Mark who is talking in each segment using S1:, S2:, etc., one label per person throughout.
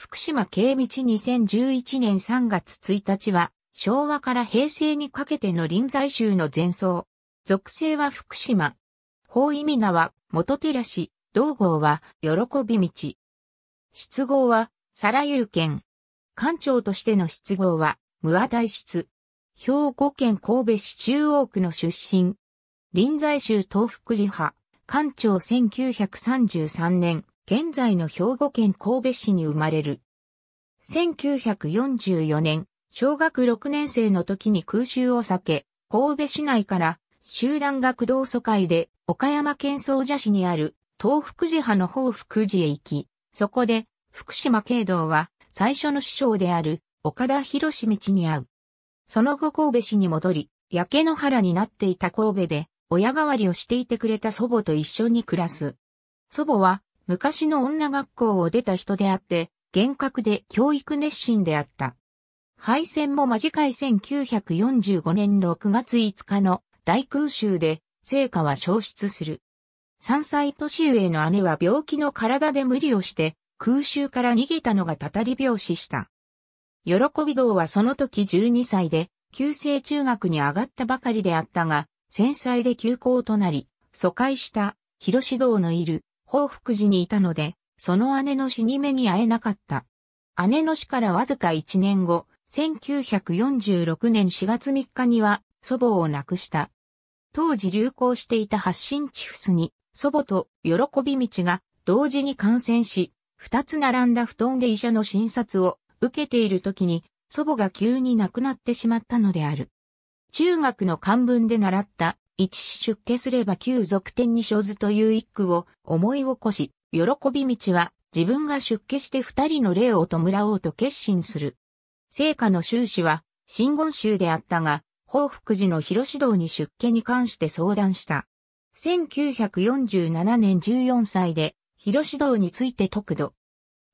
S1: 福島備道2011年3月1日は、昭和から平成にかけての臨済宗の前奏。属性は福島。法意味名は元寺市、道号は喜び道。失号は、皿遊権。官長としての失号は、無和大室。兵庫県神戸市中央区の出身。臨済宗東福寺派、館長1933年、現在の兵庫県神戸市に生まれる。1944年、小学6年生の時に空襲を避け、神戸市内から集団学同疎開で岡山県総社市にある東福寺派の方福寺へ行き、そこで福島慶道は最初の師匠である岡田博士道に会う。その後神戸市に戻り、焼け野原になっていた神戸で親代わりをしていてくれた祖母と一緒に暮らす。祖母は昔の女学校を出た人であって、厳格で教育熱心であった。敗戦も間近い1945年6月5日の大空襲で成果は消失する。3歳年上の姉は病気の体で無理をして空襲から逃げたのがたたり病死した。喜び堂はその時12歳で旧制中学に上がったばかりであったが、戦災で休校となり、疎開した広志堂のいる報福寺にいたので、その姉の死に目に会えなかった。姉の死からわずか1年後、1946年4月3日には祖母を亡くした。当時流行していた発信チフスに祖母と喜び道が同時に感染し、二つ並んだ布団で医者の診察を受けている時に祖母が急に亡くなってしまったのである。中学の漢文で習った一子出家すれば旧俗天に生ずという一句を思い起こし、喜び道は自分が出家して二人の霊を弔おうと決心する。聖火の修士は、真言宗であったが、宝福寺の広志道に出家に関して相談した。1947年14歳で、広志道について得度。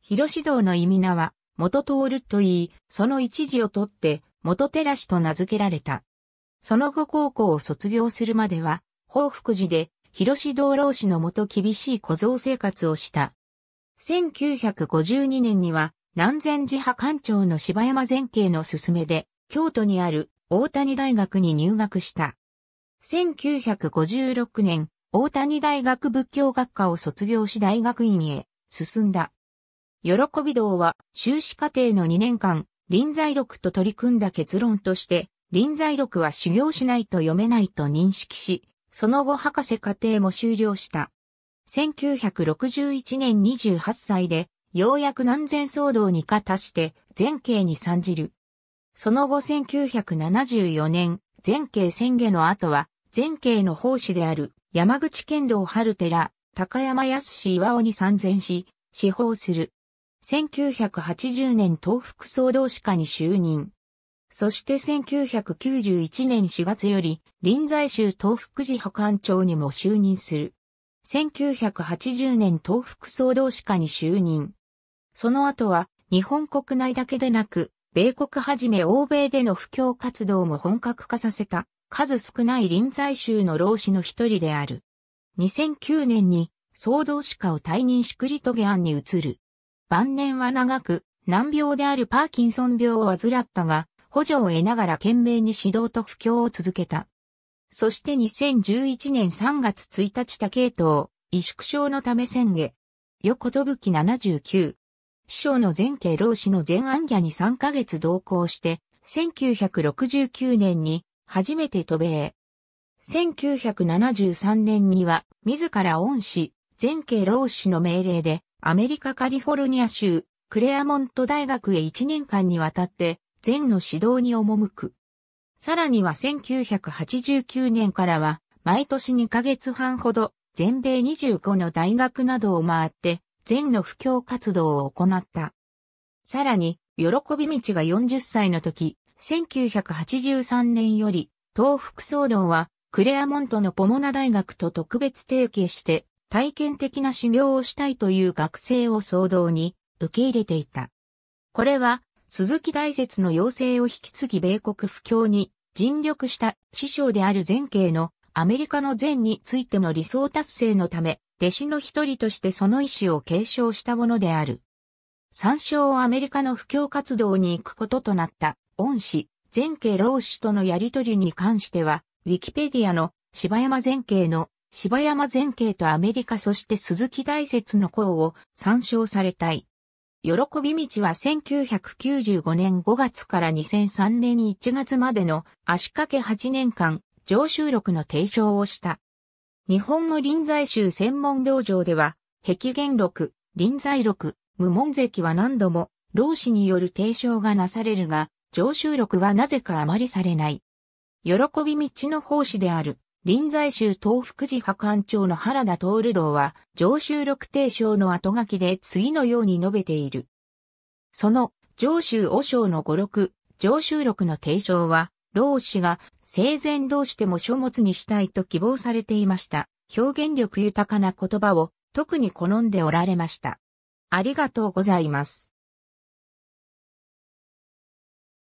S1: 広志道の意味名は、元通ると言い、その一字を取って、元照らしと名付けられた。その後高校を卒業するまでは、報復寺で、広志道老師のもと厳しい小僧生活をした。1952年には、南禅寺派館長の柴山前慶の勧めで、京都にある大谷大学に入学した。1956年、大谷大学仏教学科を卒業し大学院へ進んだ。喜び道は修士課程の2年間、臨在録と取り組んだ結論として、臨在録は修行しないと読めないと認識し、その後博士課程も終了した。1961年28歳で、ようやく南禅騒動に加たして、全景に参じる。その後1974年、全景宣言の後は、全景の奉仕である山口県道春寺、高山康岩尾に参禅し、司法する。1980年東福総動士課に就任。そして1991年4月より、臨済州東福寺保管長にも就任する。1980年東福総動士課に就任。その後は、日本国内だけでなく、米国はじめ欧米での布教活動も本格化させた、数少ない臨済州の老子の一人である。2009年に、総動士課を退任しクリトゲアンに移る。晩年は長く、難病であるパーキンソン病を患ったが、補助を得ながら懸命に指導と布教を続けた。そして2011年3月1日他系統、萎縮症のため宣言。横飛ぶ79。師匠の前家老師の前安家に3ヶ月同行して、1969年に初めて渡米。1973年には自ら恩師、前家老師の命令でアメリカカリフォルニア州クレアモント大学へ1年間にわたって禅の指導に赴く。さらには1989年からは、毎年2ヶ月半ほど、全米25の大学などを回って、禅の布教活動を行った。さらに、喜び道が40歳の時、1983年より、東福騒動は、クレアモントのポモナ大学と特別提携して、体験的な修行をしたいという学生を騒動に受け入れていた。これは鈴木大拙の要請を引き継ぎ米国不況に尽力した師匠である前景のアメリカの前についての理想達成のため、弟子の一人としてその意思を継承したものである。参照をアメリカの布教活動に行くこととなった恩師、前景老師とのやりとりに関しては、ウィキペディアの芝山前景の柴山前景とアメリカそして鈴木大説の項を参照されたい。喜び道は1995年5月から2003年1月までの足掛け8年間、常習録の提唱をした。日本の臨済宗専門道場では、壁元録、臨済録、無門石は何度も、老子による提唱がなされるが、常習録はなぜかあまりされない。喜び道の奉仕である。臨済宗東福寺派館庁の原田徹道は、上州六帝章の後書きで次のように述べている。その、上州和尚の五六、上州六の提唱は、老子が生前どうしても書物にしたいと希望されていました。表現力豊かな言葉を特に好んでおられました。ありがとうございます。